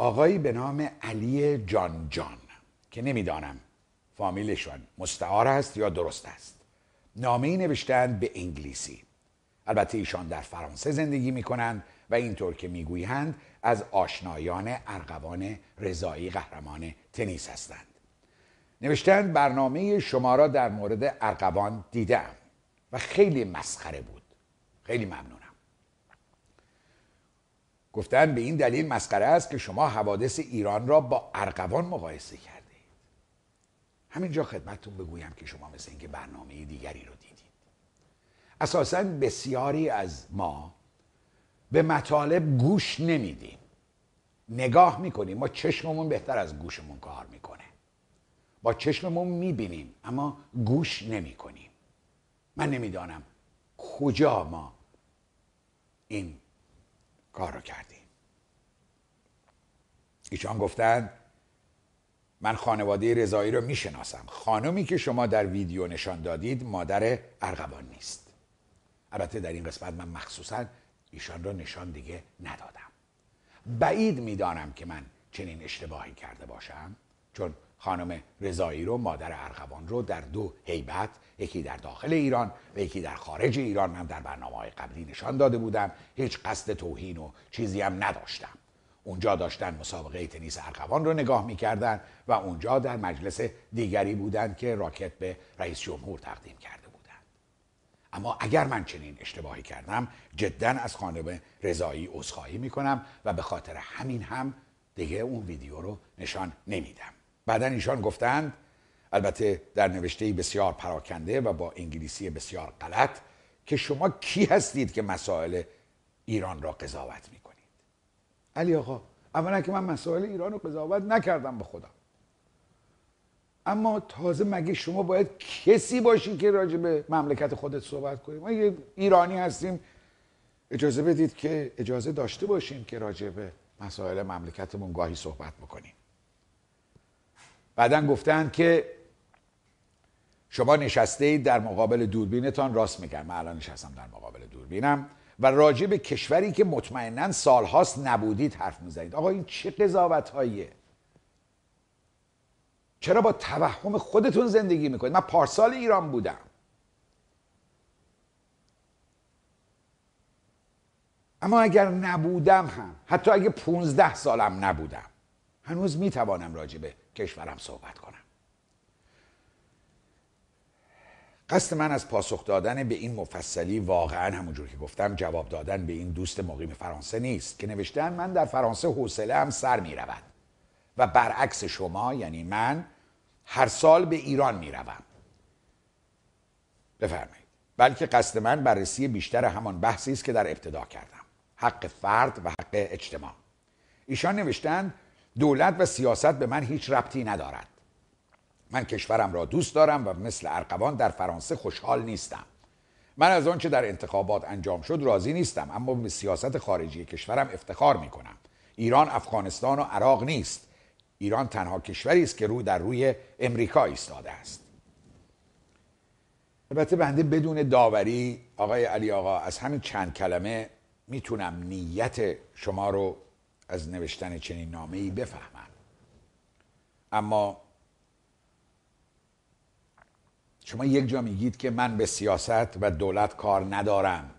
آقایی به نام علی جان جان که نمیدانم فامیلشون مستعار است یا درست است نامه ای نوشتند به انگلیسی البته ایشان در فرانسه زندگی می کنند و اینطور که میگویند از آشنایان ارغوان رضایی قهرمان تنیس هستند نوشتند برنامه شما را در مورد ارغوان دیدم و خیلی مسخره بود خیلی ممنون گفتن به این دلیل مسخره است که شما حوادث ایران را با ارقوان مقایسه کردید همینجا خدمتتون بگویم که شما مثل اینکه برنامه دیگری رو دیدید اساسا بسیاری از ما به مطالب گوش نمیدیم نگاه میکنیم ما چشممون بهتر از گوشمون کار میکنه با چشممون میبینیم اما گوش نمیکنیم من نمیدانم کجا ما این کار رو کردیم ایشان گفتند من خانواده رضایی رو میشناسم خانمی که شما در ویدیو نشان دادید مادر ارغوان نیست البته در این قسمت من مخصوصا ایشان رو نشان دیگه ندادم بعید میدانم که من چنین اشتباهی کرده باشم چون خانم رضایی رو مادر ارغوان رو در دو هیبت یکی در داخل ایران و یکی در خارج ایران هم در برنامه های قبلی نشان داده بودم هیچ قصد توهین و چیزی هم نداشتم اونجا داشتن مسابقه تنیس ارغوان رو نگاه میکردن و اونجا در مجلس دیگری بودند که راکت به رئیس جمهور تقدیم کرده بودند اما اگر من چنین اشتباهی کردم جدا از خانم رضایی عذرخواهی میکنم و به خاطر همین هم دیگه اون ویدیو رو نشان نمیدم بعدا ایشان گفتند البته در نوشته بسیار پراکنده و با انگلیسی بسیار غلط که شما کی هستید که مسائل ایران را قضاوت می کنید علی آقا اولا که من مسائل ایران رو قضاوت نکردم به خودم اما تازه مگه شما باید کسی باشی که راجع به مملکت خودت صحبت کنیم ما یه ایرانی هستیم اجازه بدید که اجازه داشته باشیم که راجع به مسائل مملکتمون گاهی صحبت بکنیم بعدا گفتن که شما نشسته اید در مقابل دوربینتان راست میگم من الان نشستم در مقابل دوربینم و راجع به کشوری که مطمئنا سالهاست نبودید حرف میزنید آقا این چه قضاوت هاییه چرا با توهم خودتون زندگی میکنید من پارسال ایران بودم اما اگر نبودم هم حتی اگه 15 سالم نبودم هنوز میتوانم راجع به کشورم صحبت کنم قصد من از پاسخ دادن به این مفصلی واقعا همونجور که گفتم جواب دادن به این دوست مقیم فرانسه نیست که نوشتن من در فرانسه حوصله هم سر می رود و برعکس شما یعنی من هر سال به ایران می روم بفرمایید بلکه قصد من بررسی بیشتر همان بحثی است که در ابتدا کردم حق فرد و حق اجتماع ایشان نوشتند دولت و سیاست به من هیچ ربطی ندارد من کشورم را دوست دارم و مثل ارقوان در فرانسه خوشحال نیستم من از آنچه در انتخابات انجام شد راضی نیستم اما به سیاست خارجی کشورم افتخار می کنم ایران افغانستان و عراق نیست ایران تنها کشوری است که رو در روی امریکا ایستاده است البته بنده بدون داوری آقای علی آقا از همین چند کلمه میتونم نیت شما رو از نوشتن چنین نامه ای بفهمم اما شما یک جا میگید که من به سیاست و دولت کار ندارم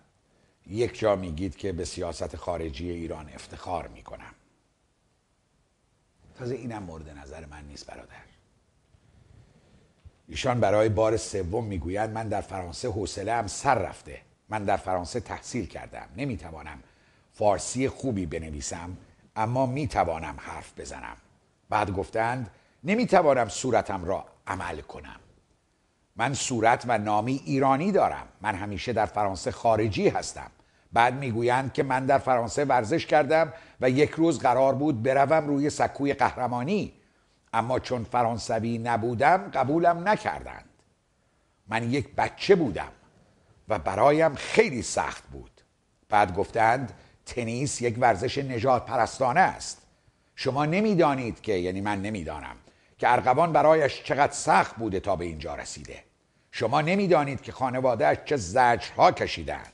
یک جا میگید که به سیاست خارجی ایران افتخار میکنم تازه اینم مورد نظر من نیست برادر ایشان برای بار سوم میگویند من در فرانسه حوصله هم سر رفته من در فرانسه تحصیل کردم نمیتوانم فارسی خوبی بنویسم اما می توانم حرف بزنم بعد گفتند نمی توانم صورتم را عمل کنم من صورت و نامی ایرانی دارم من همیشه در فرانسه خارجی هستم بعد میگویند که من در فرانسه ورزش کردم و یک روز قرار بود بروم روی سکوی قهرمانی اما چون فرانسوی نبودم قبولم نکردند من یک بچه بودم و برایم خیلی سخت بود بعد گفتند تنیس یک ورزش نجات پرستانه است شما نمیدانید که یعنی من نمیدانم که ارقوان برایش چقدر سخت بوده تا به اینجا رسیده شما نمیدانید که خانوادهش چه زجرها کشیدند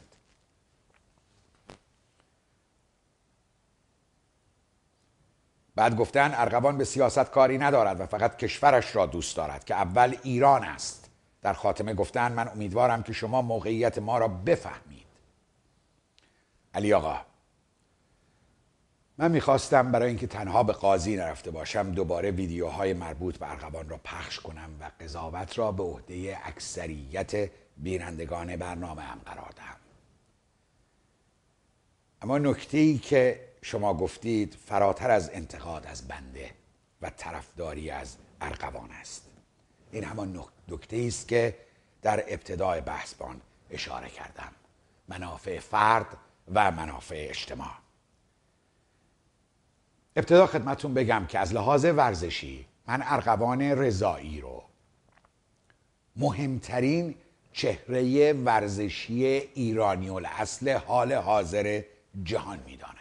بعد گفتن ارقوان به سیاست کاری ندارد و فقط کشورش را دوست دارد که اول ایران است در خاتمه گفتن من امیدوارم که شما موقعیت ما را بفهمید علی آقا من میخواستم برای اینکه تنها به قاضی نرفته باشم دوباره ویدیوهای مربوط به ارغوان را پخش کنم و قضاوت را به عهده اکثریت بینندگان برنامه هم قرار دهم اما نکته ای که شما گفتید فراتر از انتقاد از بنده و طرفداری از ارغوان است این همان نکته است که در ابتدای بحث بان اشاره کردم منافع فرد و منافع اجتماع ابتدا خدمتون بگم که از لحاظ ورزشی من ارقوان رضایی رو مهمترین چهره ورزشی ایرانی اصل حال حاضر جهان میدانم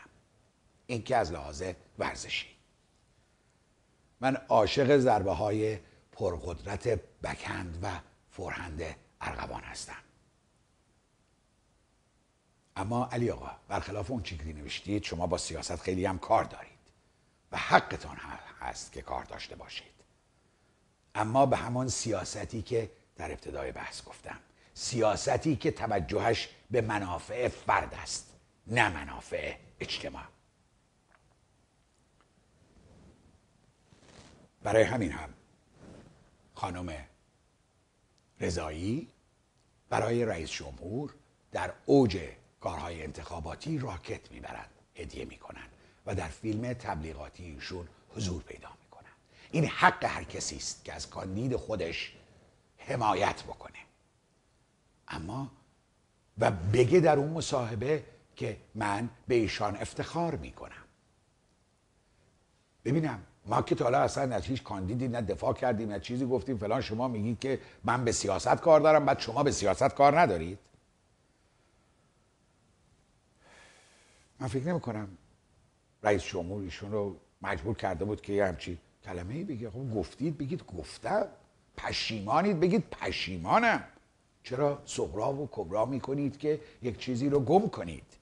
این که از لحاظ ورزشی من عاشق ضربه های پرقدرت بکند و فرهند ارغوان هستم اما علی آقا برخلاف اون چیزی نوشتید شما با سیاست خیلی هم کار دارید و حقتان هست که کار داشته باشید اما به همان سیاستی که در ابتدای بحث گفتم سیاستی که توجهش به منافع فرد است نه منافع اجتماع برای همین هم خانم رضایی برای رئیس جمهور در اوج کارهای انتخاباتی راکت میبرند هدیه میکنند و در فیلم تبلیغاتی ایشون حضور پیدا میکنن این حق هر کسی است که از کاندید خودش حمایت بکنه اما و بگه در اون مصاحبه که من به ایشان افتخار میکنم ببینم ما که تالا اصلا از هیچ کاندیدی نه دفاع کردیم نه چیزی گفتیم فلان شما میگید که من به سیاست کار دارم بعد شما به سیاست کار ندارید من فکر نمی کنم رئیس جمهور ایشون رو مجبور کرده بود که یه همچی کلمه ای بگه خب گفتید بگید گفتم پشیمانید بگید پشیمانم چرا صغرا و کبرا میکنید که یک چیزی رو گم کنید